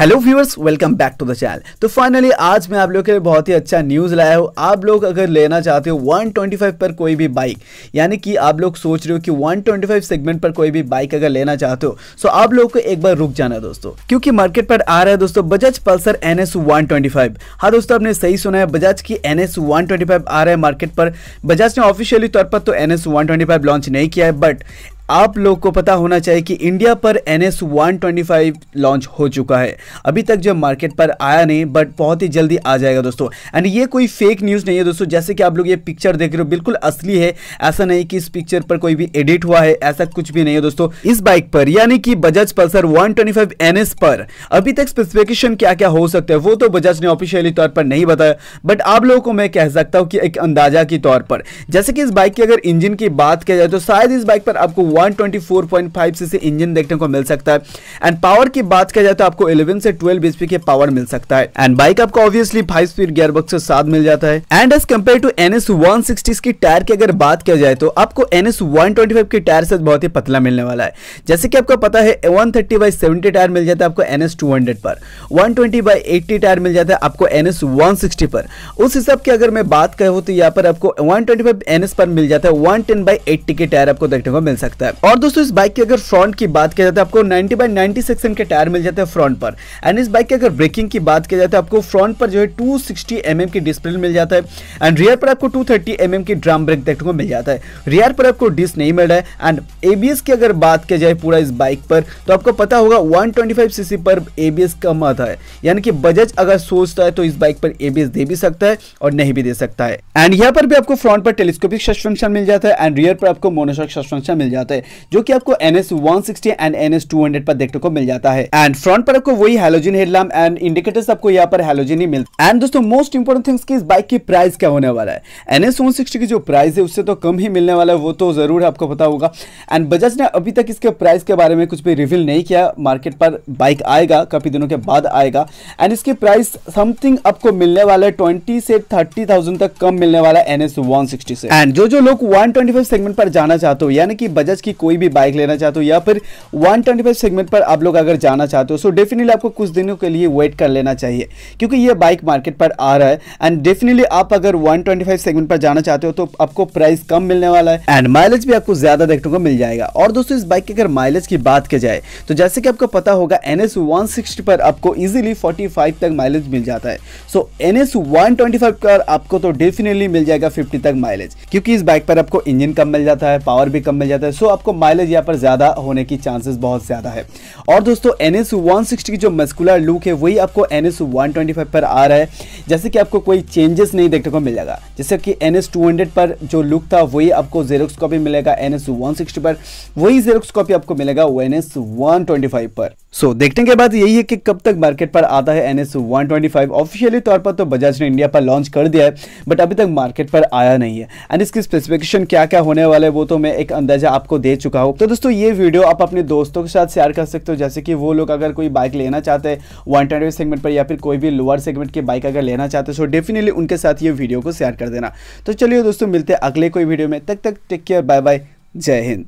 hello viewers welcome back to the channel तो finally आज मैं आप लोगों के लिए बहुत ही अच्छा न्यूज़ लाया हूँ आप लोग अगर लेना चाहते हो 125 पर कोई भी बाइक यानी कि आप लोग सोच रहे हो कि 125 सेगमेंट पर कोई भी बाइक अगर लेना चाहते हो सो आप लोगों को एक बार रुक जाना दोस्तों क्योंकि मार्केट पर आ रहा है दोस्तों बजाज पल्सर एन एस हाँ दोस्तों आपने सही सुना है बजाज की एन एस आ रहा है मार्केट पर बजाज ने ऑफिशियली तौर पर तो एन एस लॉन्च नहीं किया है बट आप लोग को पता होना चाहिए कि इंडिया पर एन एस लॉन्च हो चुका है अभी तक जब मार्केट पर आया नहीं बट बहुत ही जल्दी आ जाएगा दोस्तों एंड ये कोई फेक न्यूज़ नहीं है दोस्तों जैसे कि आप लोग ये पिक्चर देख रहे हो बिल्कुल असली है ऐसा नहीं कि इस पिक्चर पर कोई भी एडिट हुआ है ऐसा कुछ भी नहीं है दोस्तों इस बाइक पर यानी कि बजाज पल्सर वन ट्वेंटी पर अभी तक स्पेसिफिकेशन क्या क्या हो सकता है वो तो बजाज ने ऑफिशियली तौर पर नहीं बताया बट आप लोगों को मैं कह सकता हूँ कि एक अंदाजा के तौर पर जैसे कि इस बाइक की अगर इंजन की बात किया जाए तो शायद इस बाइक पर आपको 124.5 सीसी इंजन देखने को मिल सकता है एंड पावर की बात किया जाए तो आपको 11 से 12 बीएचपी के पावर मिल सकता है एंड बाइक आपको ऑब्वियसली फाइव स्पीड गियरबॉक्स के साथ मिल जाता है and as compare to N S की टायर की अगर बात किया जाए तो आपको एन एस के टायर से बहुत ही पतला मिलने वाला है जैसे कि आपको पता है one thirty by seventy tyre मिल जाता है आपको एन एस टू हंड्रेड पर one twenty by eighty tyre मिल जाता है आपको एन एस वन सिक्सटी पर उस हिसाब की अगर मैं बात करूँ तो यहाँ पर आपको one twenty five N S पर मिल जाता है वन टेन बाई एट्टी के टायर आपको देखने को मिल सकता है है और दोस्तों इस बाइक की अगर फ्रंट की बात किया जाता तो है आपको 90 बाई 90 सेक्शन के टायर मिल जाते हैं फ्रंट पर एंड इस बाइक की अगर ब्रेकिंग की बात किया जाता तो है आपको फ्रंट पर जो है 260 सिक्सटी mm की डिस्प्ले मिल जाता है एंड रियर पर आपको 230 थर्टी mm की ड्रम ब्रेक देखने को मिल जाता है रियर पर आपको डिस्क नहीं मिल रहा है एंड एबीएस की अगर बात किया जाए पूरा इस बाइक पर तो आपको पता होगा 125 सीसी पर एबीएस कम आता है यानी कि बजट अगर सोचता है तो इस बाइक पर एबीएस दे भी सकता है और नहीं भी दे सकता है एंड यहाँ पर भी आपको फ्रंट पर टेलीस्कोपिक सस्पेंशन मिल जाता है एंड रियर पर आपको मोनोशॉक सस्पेंशन मिल जाता है है जो की आपको N S and N S पर देखने को मिल जाता है एंड फ्रंट पर आपको वही हेलोजिन हेडलाम एंड इंडिकेटर आपको यहाँ पर हेलोजिन ही मिलता है एंड दोस्तों मोस्ट इंपोर्टेंट थिंग्स की इस बाइक की प्राइस क्या होने वाला है एन एस की जो प्राइस है उससे तो कम ही मिलने वाला है वो तो जरूर आपको पता होगा एंड बजाज ने अभी तक इसके प्राइस के बारे में कुछ भी रिविल नहीं किया मार्केट पर बाइक आएगा काफ़ी दिनों के बाद आएगा एंड इसकी प्राइस समथिंग आपको मिलने वाला है ट्वेंटी से थर्टी थाउजेंड तक कम मिलने वाला है एन एस वन सिक्सटी से एंड जो जो लोग वन ट्वेंटी फाइव सेगमेंट पर जाना चाहते हो यानी कि बजाज की की कोई भी बाइक लेना चाहते हो या फिर 125 सेगमेंट पर आप लोग अगर जाना चाहते हो सो डेफिनेटली आपको कुछ दिनों के लिए वेट कर लेना चाहिए क्योंकि ये बाइक मार्केट पर आ रहा है एंड डेफिनेटली आप अगर 125 सेगमेंट पर जाना चाहते हो तो आपको प्राइस कम मिलने वाला है एंड माइलेज भी आपको ज्यादा देखने को मिल जाएगा और दोस्तों इस बाइक की अगर माइलेज की बात की जाए तो जैसे कि आपको पता होगा एन एस पर आपको इजिली फोर्टी तक माइलेज मिल जाता है सो एन एस पर आपको तो डेफिनेटली मिल जाएगा फिफ्टी तक माइलेज क्योंकि इस बाइक पर आपको इंजन कम मिल जाता है पावर भी कम मिल जाता है सो आपको माइलेज यहाँ पर ज़्यादा होने की चांसेस बहुत ज़्यादा है और दोस्तों एन एस की जो मस्कुलर लुक है वही आपको एन एस पर आ रहा है जैसे कि आपको कोई चेंजेस नहीं देखने को मिलेगा जैसे कि एन एस पर जो लुक था वही आपको जेरोक्स कॉपी मिलेगा एन एस पर वही जेरोक्स कॉपी आपको मिलेगा ओ एन एस पर सो so, देखने के बाद यही है कि कब तक मार्केट पर आता है N S one twenty five officially तौर पर तो बजाज ने इंडिया पर लॉन्च कर दिया है बट अभी तक मार्केट पर आया नहीं है एंड इसकी स्पेसिफिकेशन क्या क्या होने वाला है वो तो मैं एक अंदाजा आपको दे चुका हूँ तो दोस्तों ये वीडियो आप अपने दोस्तों के साथ शेयर कर सकते हो जैसे कि वो लोग अगर कोई बाइक लेना चाहते हैं वन ट्वेंटी सेगमेंट पर या फिर कोई भी लोअर सेगमेंट की बाइक अगर लेना चाहते हैं सो डेफिनेटली उनके साथ ये वीडियो को शेयर कर देना तो चलिए दोस्तों मिलते अगले कोई वीडियो में तक तक टेक केयर बाय बाय जय हिंद